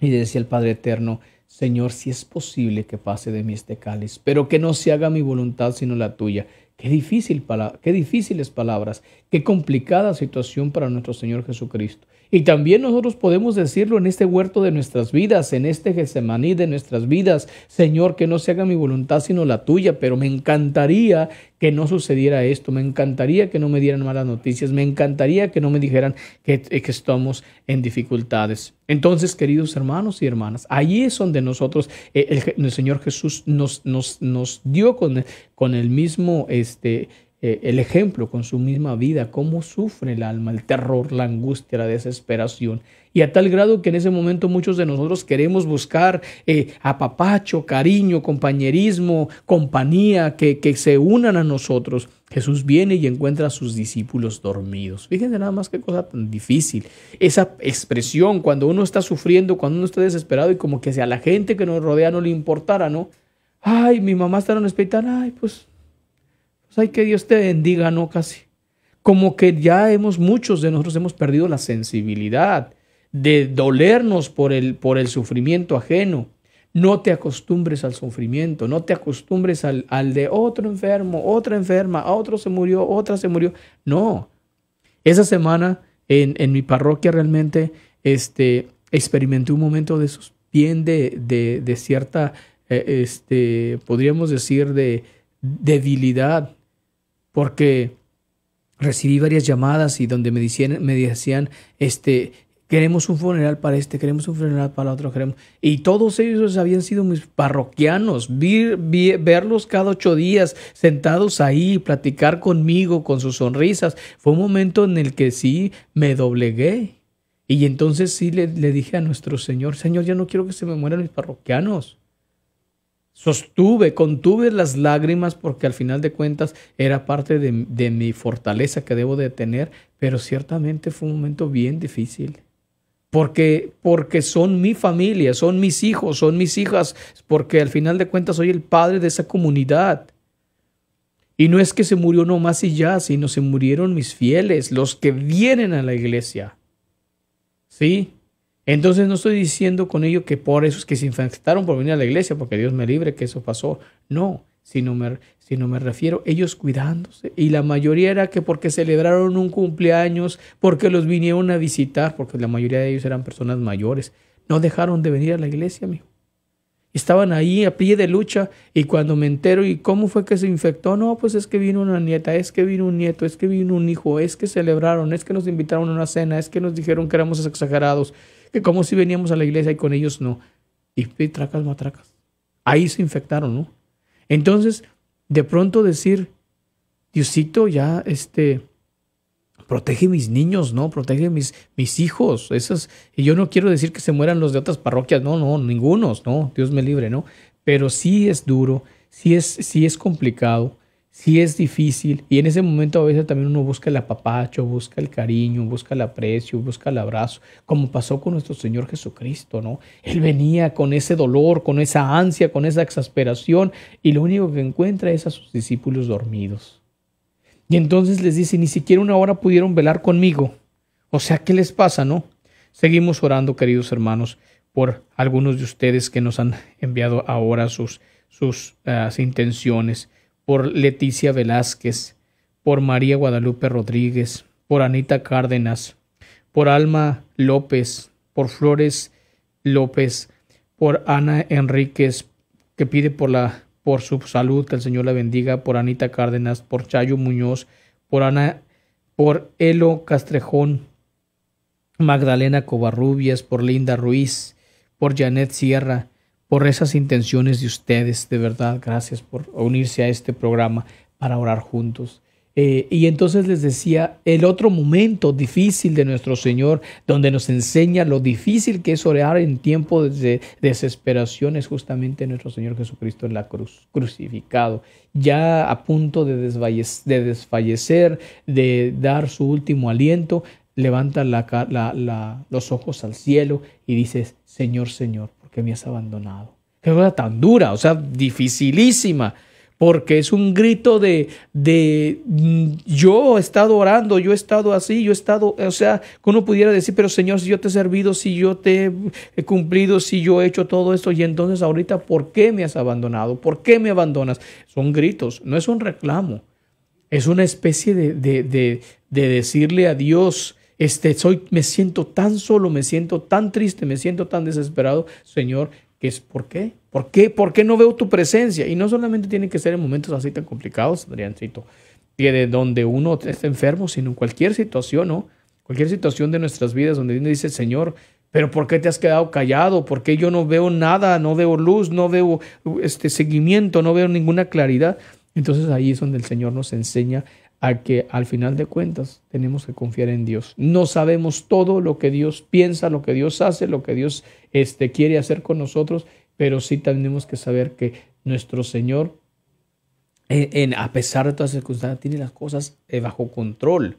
y decía el Padre Eterno, Señor, si es posible que pase de mí este cáliz, pero que no se haga mi voluntad sino la tuya. Qué, difícil para qué difíciles palabras, qué complicada situación para nuestro Señor Jesucristo. Y también nosotros podemos decirlo en este huerto de nuestras vidas, en este Getsemaní de nuestras vidas, Señor, que no se haga mi voluntad sino la tuya, pero me encantaría que no sucediera esto, me encantaría que no me dieran malas noticias, me encantaría que no me dijeran que, eh, estamos en dificultades. Entonces, queridos hermanos y hermanas, allí es donde nosotros, eh, el, Señor Jesús nos, nos, nos dio con, con el mismo, este, eh, el ejemplo con su misma vida, cómo sufre el alma, el terror, la angustia, la desesperación. Y a tal grado que en ese momento muchos de nosotros queremos buscar eh, apapacho, cariño, compañerismo, compañía, que, que se unan a nosotros. Jesús viene y encuentra a sus discípulos dormidos. Fíjense nada más qué cosa tan difícil. Esa expresión cuando uno está sufriendo, cuando uno está desesperado y como que si a la gente que nos rodea no le importara, ¿no? Ay, mi mamá está en el hospital, ay, pues ay, que Dios te bendiga, no casi. Como que ya hemos, muchos de nosotros hemos perdido la sensibilidad de dolernos por el, por el sufrimiento ajeno. No te acostumbres al sufrimiento, no te acostumbres al, de otro enfermo, otra enferma, otro se murió, otra se murió. No. Esa semana en, mi parroquia realmente este, experimenté un momento de esos, bien de, cierta, eh, este, podríamos decir, de debilidad porque recibí varias llamadas y donde me decían, me decían este, queremos un funeral para este, queremos un funeral para otro, queremos. Y todos ellos habían sido mis parroquianos, verlos cada ocho días sentados ahí, platicar conmigo, con sus sonrisas. Fue un momento en el que sí me doblegué. Y entonces sí le, le dije a nuestro Señor, Señor, ya no quiero que se me mueran mis parroquianos sostuve, contuve las lágrimas porque al final de cuentas era parte de, mi fortaleza que debo de tener, pero ciertamente fue un momento bien difícil. Porque, porque son mi familia, son mis hijos, son mis hijas, porque al final de cuentas soy el padre de esa comunidad. Y no es que se murió nomás y ya, sino se murieron mis fieles, los que vienen a la iglesia. ¿Sí? Entonces no estoy diciendo con ello que por eso es que se infectaron por venir a la iglesia, porque Dios me libre que eso pasó. No, sino me, sino me refiero ellos cuidándose. Y la mayoría era que porque celebraron un cumpleaños, porque los vinieron a visitar, porque la mayoría de ellos eran personas mayores, no dejaron de venir a la iglesia, amigo. Estaban ahí a pie de lucha y cuando me entero, ¿y cómo fue que se infectó? No, pues es que vino una nieta, es que vino un nieto, es que vino un hijo, es que celebraron, es que nos invitaron a una cena, es que nos dijeron que éramos exagerados, como si veníamos a la iglesia y con ellos no. Y tracas, matracas. Ahí se infectaron, ¿no? Entonces, de pronto decir, Diosito, ya, este, protege mis niños, ¿no? Protege mis, mis hijos. Esas, y yo no quiero decir que se mueran los de otras parroquias, no, no, ningunos, no, Dios me libre, ¿no? Pero sí es duro, sí es, sí es complicado si es difícil y en ese momento a veces también uno busca el apapacho, busca el cariño, busca el aprecio, busca el abrazo, como pasó con nuestro Señor Jesucristo, ¿no? Él venía con ese dolor, con esa ansia, con esa exasperación y lo único que encuentra es a sus discípulos dormidos. Y entonces les dice, ni siquiera una hora pudieron velar conmigo. O sea, ¿qué les pasa, no? Seguimos orando, queridos hermanos, por algunos de ustedes que nos han enviado ahora sus, sus ah, intenciones por Leticia Velázquez, por María Guadalupe Rodríguez, por Anita Cárdenas, por Alma López, por Flores López, por Ana Enríquez, que pide por la por su salud, que el Señor la bendiga, por Anita Cárdenas, por Chayo Muñoz, por Ana, por Elo Castrejón, Magdalena Covarrubias, por Linda Ruiz, por Janet Sierra, por esas intenciones de ustedes, de verdad, gracias por unirse a este programa para orar juntos. Eh, y entonces les decía, el otro momento difícil de nuestro Señor, donde nos enseña lo difícil que es orar en tiempo de desesperación, es justamente nuestro Señor Jesucristo en la cruz, crucificado, ya a punto de, desfallecer, de dar su último aliento, levanta los ojos al cielo y dice, Señor, Señor, que me has abandonado. Qué cosa tan dura, o sea, dificilísima, porque es un grito de, de mm, yo he estado orando, yo he estado así, yo he estado, o sea, que uno pudiera decir, pero Señor, si yo te he servido, si yo te he cumplido, si yo he hecho todo esto, y entonces ahorita, ¿por qué me has abandonado? ¿Por qué me abandonas? Son gritos, no es un reclamo, es una especie de, de, de, de decirle a Dios, este, soy, me siento tan solo, me siento tan triste, me siento tan desesperado, Señor, que es ¿por qué? ¿Por qué? ¿Por qué no veo tu presencia? Y no solamente tiene que ser en momentos así tan complicados, Adriancito, donde uno está enfermo, sino en cualquier situación, ¿no? Cualquier situación de nuestras vidas donde uno dice, Señor, pero ¿por qué te has quedado callado? ¿Por qué yo no veo nada? No veo luz, no veo este seguimiento, no veo ninguna claridad. Entonces ahí es donde el Señor nos enseña a que al final de cuentas tenemos que confiar en Dios. No sabemos todo lo que Dios piensa, lo que Dios hace, lo que Dios este, quiere hacer con nosotros, pero sí tenemos que saber que nuestro Señor, eh, en, a pesar de todas las circunstancias, tiene las cosas eh, bajo control.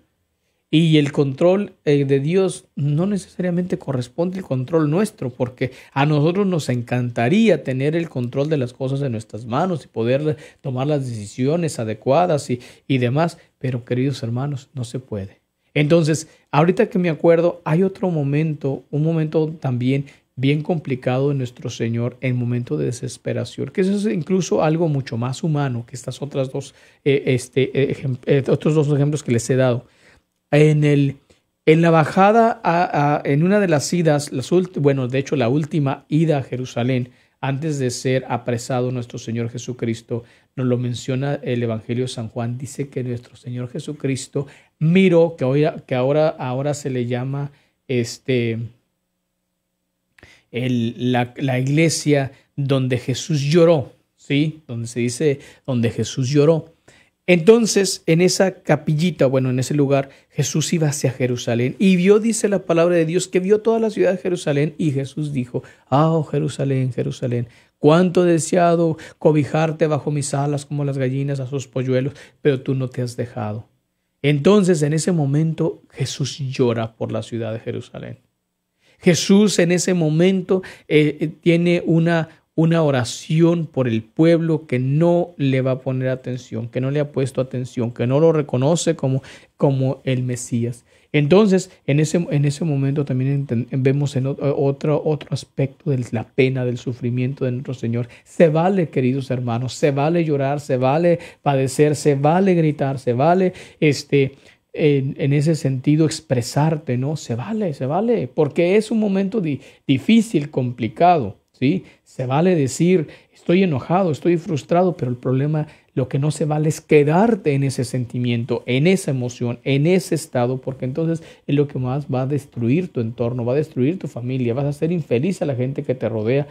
Y el control eh, de Dios no necesariamente corresponde al control nuestro, porque a nosotros nos encantaría tener el control de las cosas en nuestras manos y poder tomar las decisiones adecuadas y, demás, pero queridos hermanos, no se puede. Entonces, ahorita que me acuerdo, hay otro momento, un momento también bien complicado en nuestro Señor en momento de desesperación, que eso es incluso algo mucho más humano que estas otras dos, eh, este, eh, otros dos ejemplos que les he dado en, el, en la bajada, a, en una de las idas, bueno, de hecho la última ida a Jerusalén, antes de ser apresado nuestro Señor Jesucristo, nos lo menciona el Evangelio de San Juan, dice que nuestro Señor Jesucristo miró, que, que ahora, ahora se le llama este, el, la, la, iglesia donde Jesús lloró, ¿sí? Donde se dice, donde Jesús lloró. Entonces, en esa capillita, bueno, en ese lugar, Jesús iba hacia Jerusalén y vio, dice la palabra de Dios, que vio toda la ciudad de Jerusalén y Jesús dijo, ah, oh, Jerusalén, Jerusalén, cuánto deseado cobijarte bajo mis alas como las gallinas a sus polluelos, pero tú no te has dejado. Entonces, en ese momento, Jesús llora por la ciudad de Jerusalén. Jesús en ese momento eh, eh, tiene una, una oración por el pueblo que no le va a poner atención, que no le ha puesto atención, que no lo reconoce como, como el Mesías. Entonces, en ese, en ese momento también vemos en otro, otro aspecto de la pena, del sufrimiento de nuestro Señor. Se vale, queridos hermanos, se vale llorar, se vale padecer, se vale gritar, se vale este, en, ese sentido expresarte, ¿no? Se vale, se vale, porque es un momento difícil, complicado. ¿sí? Se vale decir, estoy enojado, estoy frustrado, pero el problema, lo que no se vale es quedarte en ese sentimiento, en esa emoción, en ese estado, porque entonces es lo que más va a destruir tu entorno, va a destruir tu familia, vas a ser infeliz a la gente que te rodea.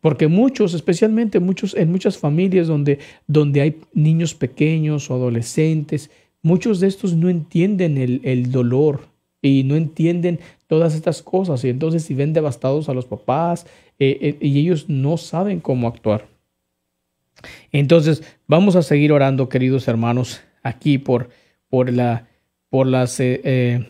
Porque muchos, especialmente muchos, en muchas familias donde, donde hay niños pequeños o adolescentes, muchos de estos no entienden el dolor, y no entienden todas estas cosas. Y entonces si ven devastados a los papás eh, eh, y ellos no saben cómo actuar. Entonces vamos a seguir orando, queridos hermanos, aquí por, por, la, por las, eh,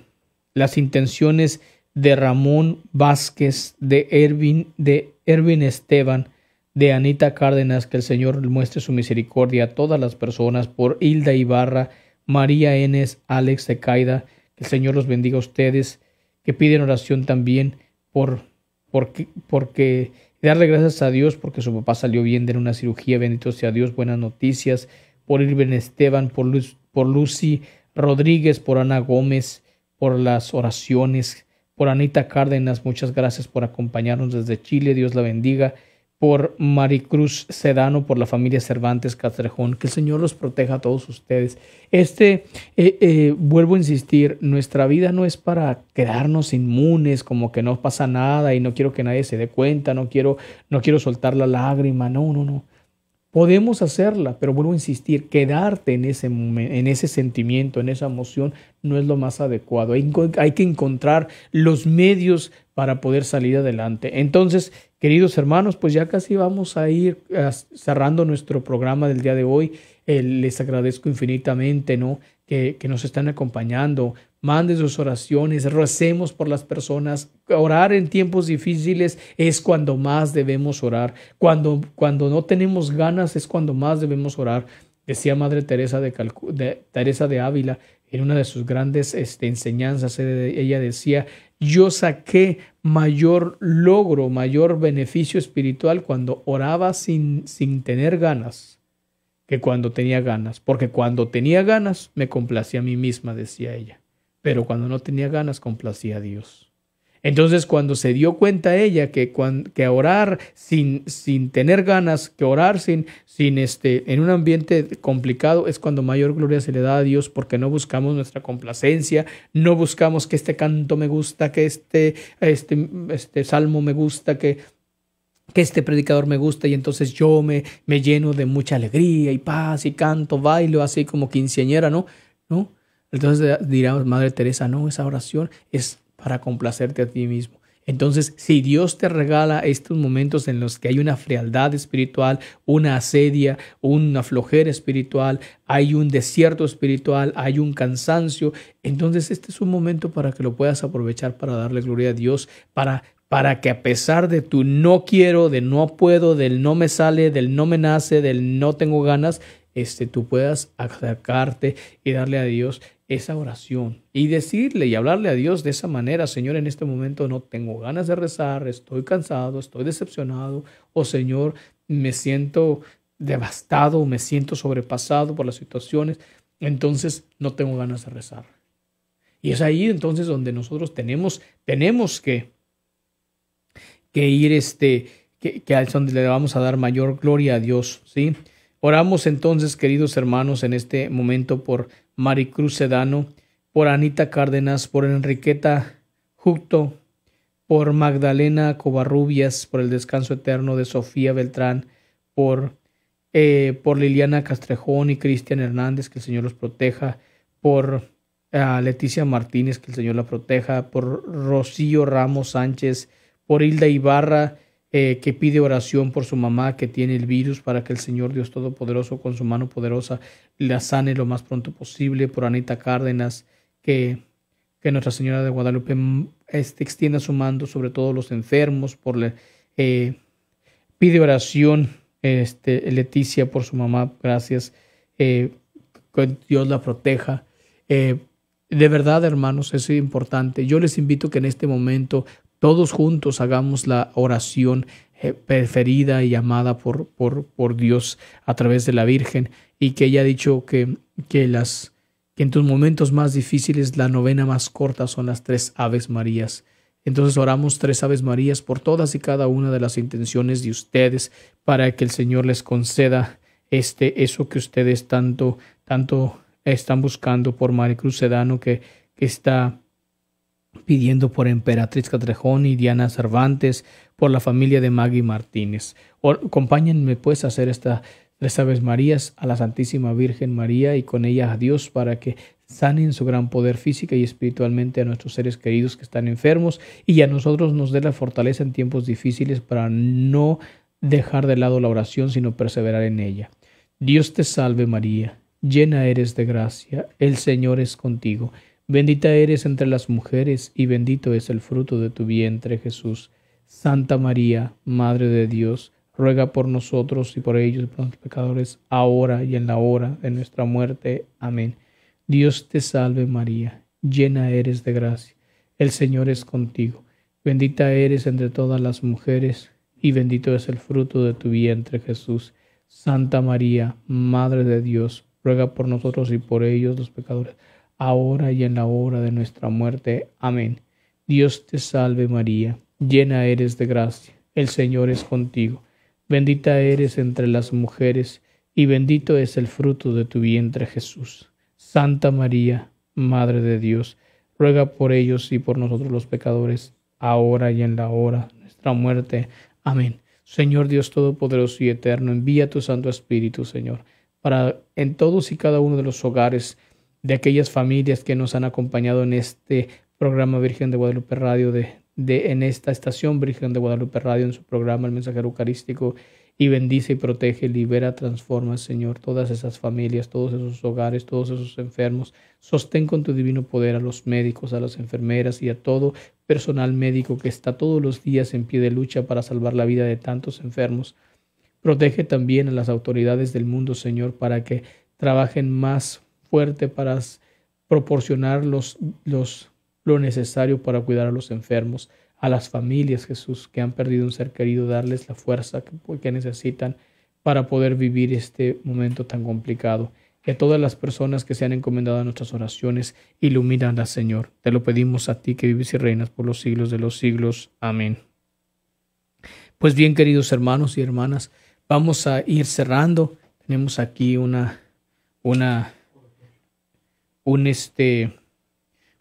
las intenciones de Ramón Vázquez, de Ervin, de Ervin Esteban, de Anita Cárdenas, que el Señor muestre su misericordia a todas las personas, por Hilda Ibarra, María Enes, Alex Caida, que el Señor los bendiga a ustedes que piden oración también por, porque, porque darle gracias a Dios porque su papá salió bien de una cirugía, bendito sea Dios, buenas noticias, por Irben Esteban, por, por Lucy Rodríguez, por Ana Gómez, por las oraciones, por Anita Cárdenas, muchas gracias por acompañarnos desde Chile, Dios la bendiga por Maricruz Sedano, por la familia Cervantes Castrejón. Que el Señor los proteja a todos ustedes. Este, eh, eh, vuelvo a insistir, nuestra vida no es para quedarnos inmunes, como que no pasa nada y no quiero que nadie se dé cuenta, no quiero, no quiero soltar la lágrima, no, no, no. Podemos hacerla, pero vuelvo a insistir, quedarte en ese, en ese sentimiento, en esa emoción, no es lo más adecuado. hay que encontrar los medios para poder salir adelante. Entonces, Queridos hermanos, pues ya casi vamos a ir eh, cerrando nuestro programa del día de hoy. Eh, les agradezco infinitamente, ¿no? Que, que nos están acompañando. Manden sus oraciones, recemos por las personas. Orar en tiempos difíciles es cuando más debemos orar. Cuando, cuando no tenemos ganas es cuando más debemos orar. Decía Madre Teresa de, Teresa de Ávila en una de sus grandes este, enseñanzas, ella decía, yo saqué mayor logro, mayor beneficio espiritual cuando oraba sin, sin tener ganas que cuando tenía ganas, porque cuando tenía ganas me complacía a mí misma, decía ella, pero cuando no tenía ganas complacía a Dios. Entonces cuando se dio cuenta ella que, orar sin, sin tener ganas, que orar sin, sin este, en un ambiente complicado es cuando mayor gloria se le da a Dios porque no buscamos nuestra complacencia, no buscamos que este canto me gusta, que este, este, este salmo me gusta, que que este predicador me gusta y entonces yo me, me lleno de mucha alegría y paz y canto, bailo así como quinceañera, ¿no? ¿No? Entonces dirá Madre Teresa, no, esa oración es para complacerte a ti mismo. Entonces, si Dios te regala estos momentos en los que hay una frialdad espiritual, una asedia, una flojera espiritual, hay un desierto espiritual, hay un cansancio, entonces este es un momento para que lo puedas aprovechar para darle gloria a Dios, para para que a pesar de tu no quiero, de no puedo, del no me sale, del no me nace, del no tengo ganas, este, tú puedas acercarte y darle a Dios esa oración y decirle y hablarle a Dios de esa manera, Señor, en este momento no tengo ganas de rezar, estoy cansado, estoy decepcionado, o oh Señor, me siento devastado, me siento sobrepasado por las situaciones, entonces no tengo ganas de rezar. Y es ahí entonces donde nosotros tenemos, tenemos que, que ir, este, que, que donde le vamos a dar mayor gloria a Dios, ¿sí? Oramos entonces, queridos hermanos, en este momento por Maricruz Sedano, por Anita Cárdenas, por Enriqueta Jucto, por Magdalena Covarrubias, por el descanso eterno de Sofía Beltrán, por, eh, Liliana Castrejón y Cristian Hernández, que el Señor los proteja, por ah, Leticia Martínez, que el Señor la proteja, por Rocío Ramos Sánchez, por Hilda Ibarra, eh, que pide oración por su mamá que tiene el virus para que el Señor Dios Todopoderoso con su mano poderosa la sane lo más pronto posible, por Anita Cárdenas, que, que Nuestra Señora de Guadalupe mm, este, extienda su mando sobre todos los enfermos, por eh, pide oración este, Leticia por su mamá, gracias, eh, que Dios la proteja. de verdad, hermanos, eso es importante. Yo les invito que en este momento todos juntos hagamos la oración eh, preferida y amada por, por, por Dios a través de la Virgen y que ella ha dicho que, que, las, que en tus momentos más difíciles la novena más corta son las tres Aves Marías. Entonces oramos tres Aves Marías por todas y cada una de las intenciones de ustedes para que el Señor les conceda este eso que ustedes tanto tanto están buscando por Maricruz Sedano que está pidiendo por Emperatriz Catrejón y Diana Cervantes, por la familia de Maggie Martínez. acompáñenme pues a hacer esta tres Aves Marías a la Santísima Virgen María y con ella a Dios para que sanen su gran poder física y espiritualmente a nuestros seres queridos que están enfermos y a nosotros nos dé la fortaleza en tiempos difíciles para no dejar de lado la oración sino perseverar en ella. Dios te salve María, llena eres de gracia, el Señor es contigo Bendita eres entre las mujeres y bendito es el fruto de tu vientre Jesús. Santa María, Madre de Dios, ruega por nosotros y por ellos, los pecadores, ahora y en la hora de nuestra muerte. Amén. Dios te salve María, llena eres de gracia, el Señor es contigo, bendita eres entre todas las mujeres, y bendito es el fruto de tu vientre Jesús. Santa María, Madre de Dios, ruega por nosotros y por ellos los pecadores ahora y en la hora de nuestra muerte. Amén. Dios te salve María, llena eres de gracia, el Señor es contigo, bendita eres entre las mujeres, y bendito es el fruto de tu vientre Jesús. Santa María, Madre de Dios, ruega por ellos y por nosotros los pecadores, ahora y en la hora de nuestra muerte. Amén. Señor Dios Todopoderoso y Eterno, envía tu Santo Espíritu, Señor, para en todos y cada uno de los hogares de aquellas familias que nos han acompañado en este programa Virgen de Guadalupe Radio, de, de, en esta estación Virgen de Guadalupe Radio, en su programa El Mensajero Eucarístico, y bendice y protege, libera, transforma, Señor, todas esas familias, todos esos hogares, todos esos enfermos. Sostén con tu divino poder a los médicos, a las enfermeras y a todo personal médico que está todos los días en pie de lucha para salvar la vida de tantos enfermos. Protege también a las autoridades del mundo, Señor, para que trabajen más fuerte para proporcionar los, lo necesario para cuidar a los enfermos, a las familias, Jesús, que han perdido un ser querido, darles la fuerza que, necesitan para poder vivir este momento tan complicado. Que todas las personas que se han encomendado a nuestras oraciones, ilumínalas, Señor. Te lo pedimos a ti que vives y reinas por los siglos de los siglos. Amén. Pues bien, queridos hermanos y hermanas, vamos a ir cerrando. Tenemos aquí una, una un este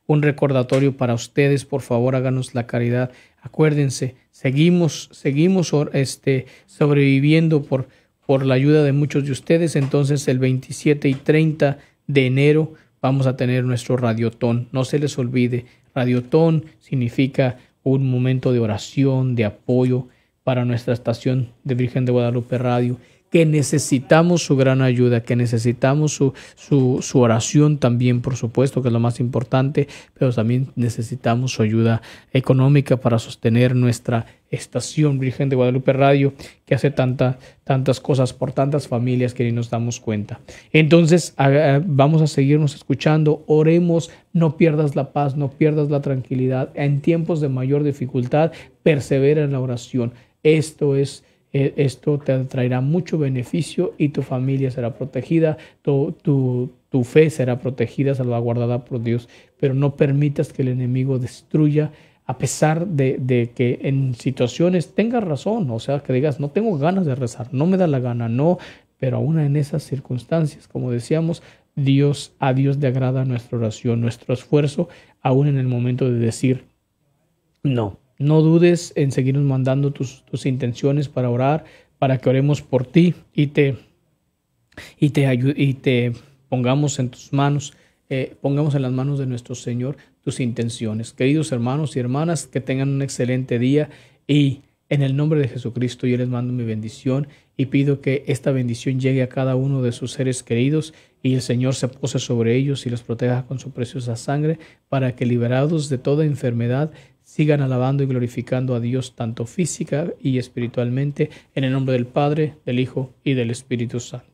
un recordatorio para ustedes, por favor, háganos la caridad. Acuérdense, seguimos seguimos este sobreviviendo por por la ayuda de muchos de ustedes, entonces el 27 y 30 de enero vamos a tener nuestro radiotón. No se les olvide, radiotón significa un momento de oración, de apoyo para nuestra estación de Virgen de Guadalupe Radio que necesitamos su gran ayuda, que necesitamos su, oración también, por supuesto, que es lo más importante, pero también necesitamos su ayuda económica para sostener nuestra estación Virgen de Guadalupe Radio, que hace tantas cosas por tantas familias que ni nos damos cuenta. Entonces, vamos a seguirnos escuchando, oremos, no pierdas la paz, no pierdas la tranquilidad. En tiempos de mayor dificultad, persevera en la oración. Esto es e-, esto te traerá mucho beneficio y tu familia será protegida, tu, tu, fe será protegida, salvaguardada por Dios. Pero no permitas que el enemigo destruya, a pesar de, de que en situaciones tengas razón, o sea, que digas, no tengo ganas de rezar, no me da la gana, no, pero aún en esas circunstancias, como decíamos, Dios, a Dios le agrada nuestra oración, nuestro esfuerzo, aún en el momento de decir, no, no dudes en seguirnos mandando tus, intenciones para orar, para que oremos por ti y te, y te, y te pongamos en tus manos, eh, pongamos en las manos de nuestro Señor tus intenciones. Queridos hermanos y hermanas, que tengan un excelente día y en el nombre de Jesucristo yo les mando mi bendición y pido que esta bendición llegue a cada uno de sus seres queridos y el Señor se pose sobre ellos y los proteja con su preciosa sangre para que liberados de toda enfermedad sigan alabando y glorificando a Dios tanto física y espiritualmente, en el nombre del Padre, del Hijo y del Espíritu Santo.